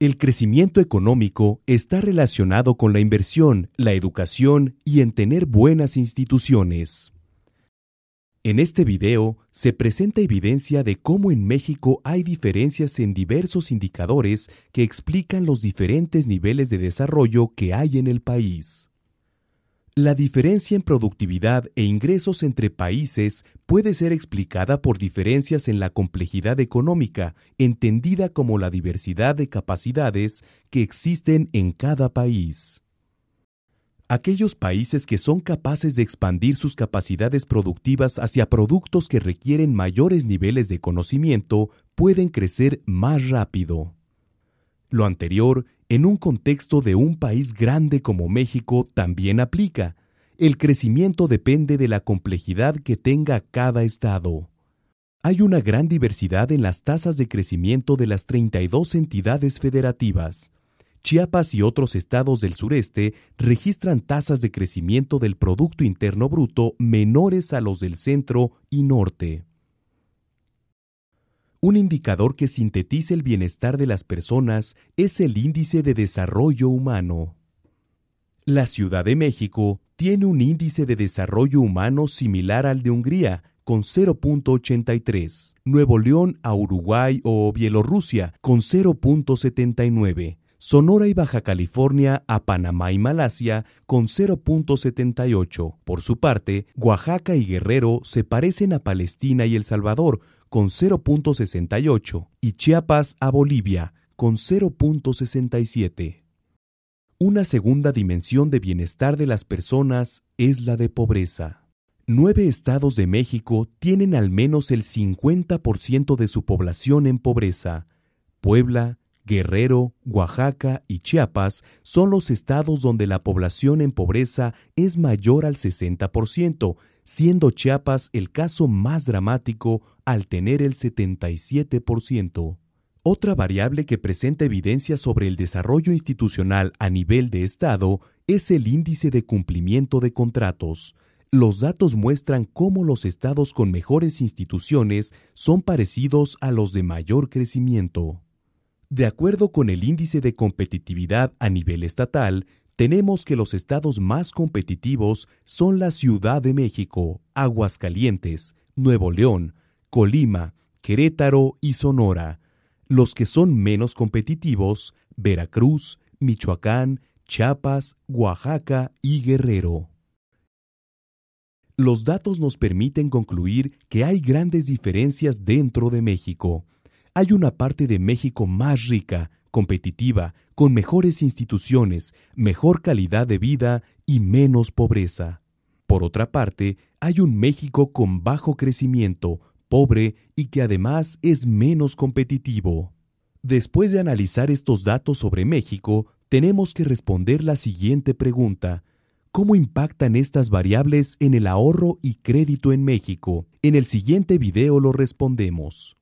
El crecimiento económico está relacionado con la inversión, la educación y en tener buenas instituciones. En este video se presenta evidencia de cómo en México hay diferencias en diversos indicadores que explican los diferentes niveles de desarrollo que hay en el país. La diferencia en productividad e ingresos entre países puede ser explicada por diferencias en la complejidad económica, entendida como la diversidad de capacidades que existen en cada país. Aquellos países que son capaces de expandir sus capacidades productivas hacia productos que requieren mayores niveles de conocimiento pueden crecer más rápido. Lo anterior, en un contexto de un país grande como México, también aplica. El crecimiento depende de la complejidad que tenga cada estado. Hay una gran diversidad en las tasas de crecimiento de las 32 entidades federativas. Chiapas y otros estados del sureste registran tasas de crecimiento del Producto Interno Bruto menores a los del centro y norte. Un indicador que sintetiza el bienestar de las personas es el índice de desarrollo humano. La Ciudad de México tiene un índice de desarrollo humano similar al de Hungría, con 0.83, Nuevo León a Uruguay o Bielorrusia, con 0.79, Sonora y Baja California a Panamá y Malasia con 0.78. Por su parte, Oaxaca y Guerrero se parecen a Palestina y El Salvador con 0.68 y Chiapas a Bolivia con 0.67. Una segunda dimensión de bienestar de las personas es la de pobreza. Nueve estados de México tienen al menos el 50% de su población en pobreza. Puebla, Guerrero, Oaxaca y Chiapas son los estados donde la población en pobreza es mayor al 60%, siendo Chiapas el caso más dramático al tener el 77%. Otra variable que presenta evidencia sobre el desarrollo institucional a nivel de Estado es el índice de cumplimiento de contratos. Los datos muestran cómo los estados con mejores instituciones son parecidos a los de mayor crecimiento. De acuerdo con el índice de competitividad a nivel estatal, tenemos que los estados más competitivos son la Ciudad de México, Aguascalientes, Nuevo León, Colima, Querétaro y Sonora. Los que son menos competitivos, Veracruz, Michoacán, Chiapas, Oaxaca y Guerrero. Los datos nos permiten concluir que hay grandes diferencias dentro de México hay una parte de México más rica, competitiva, con mejores instituciones, mejor calidad de vida y menos pobreza. Por otra parte, hay un México con bajo crecimiento, pobre y que además es menos competitivo. Después de analizar estos datos sobre México, tenemos que responder la siguiente pregunta. ¿Cómo impactan estas variables en el ahorro y crédito en México? En el siguiente video lo respondemos.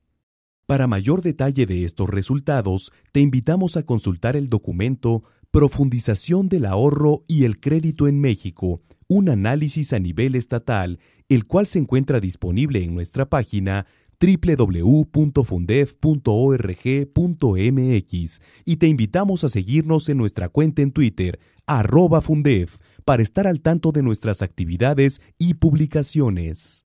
Para mayor detalle de estos resultados, te invitamos a consultar el documento Profundización del ahorro y el crédito en México, un análisis a nivel estatal, el cual se encuentra disponible en nuestra página www.fundef.org.mx y te invitamos a seguirnos en nuestra cuenta en Twitter, arroba Fundef, para estar al tanto de nuestras actividades y publicaciones.